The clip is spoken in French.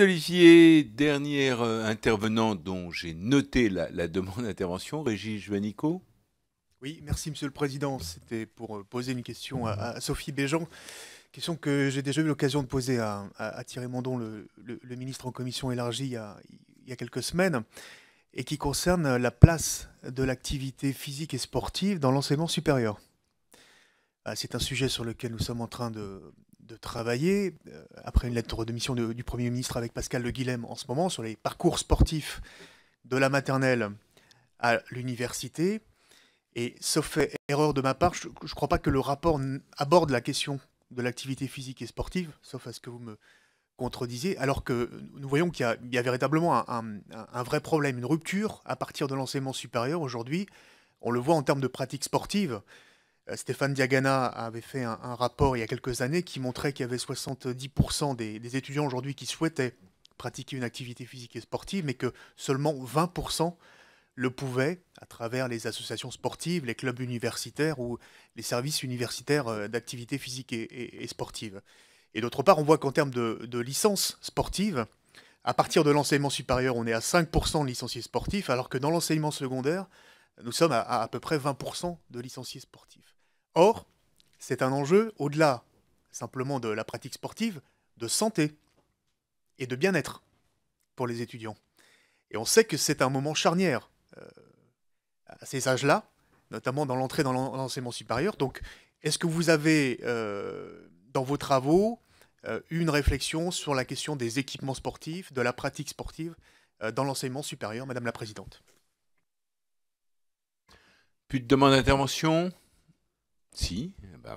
Olivier, dernier euh, intervenant dont j'ai noté la, demande d'intervention, Régis Juanico. Oui, merci Monsieur le Président. C'était pour euh, poser une question à, Sophie Béjean. Question que j'ai déjà eu l'occasion de poser à, Thierry Mondon, le, ministre en commission élargie, il il y a quelques semaines, et qui concerne la place de l'activité physique et sportive dans l'enseignement supérieur. Ah, c'est un sujet sur lequel nous sommes en train de, de travailler, euh, après une lettre de mission du Premier ministre avec Pascal Le Guillem en ce moment, sur les parcours sportifs de la maternelle à l'université. Et sauf erreur de ma part, je ne crois pas que le rapport aborde la question de l'activité physique et sportive, sauf à ce que vous me contredisez, alors que nous voyons qu'il y, a véritablement un, un, vrai problème, une rupture à partir de l'enseignement supérieur aujourd'hui. On le voit en termes de pratiques sportives. Euh, Stéphane Diagana avait fait un, rapport il y a quelques années qui montrait qu'il y avait 70% des, étudiants aujourd'hui qui souhaitaient pratiquer une activité physique et sportive, mais que seulement 20% le pouvaient à travers les associations sportives, les clubs universitaires ou les services universitaires euh, d'activité physique et, sportive. Et d'autre part, on voit qu'en termes de, licences licence sportive, à partir de l'enseignement supérieur, on est à 5% de licenciés sportifs, alors que dans l'enseignement secondaire, nous sommes à, à peu près 20% de licenciés sportifs. Or, c'est un enjeu au-delà simplement de la pratique sportive, de santé et de bien-être pour les étudiants. Et on sait que c'est un moment charnière euh, à ces âges-là, notamment dans l'entrée dans l'enseignement supérieur. Donc, est-ce que vous avez euh, dans vos travaux euh, une réflexion sur la question des équipements sportifs, de la pratique sportive dans l'enseignement supérieur, Madame la Présidente Plus de demande d'intervention si, eh ben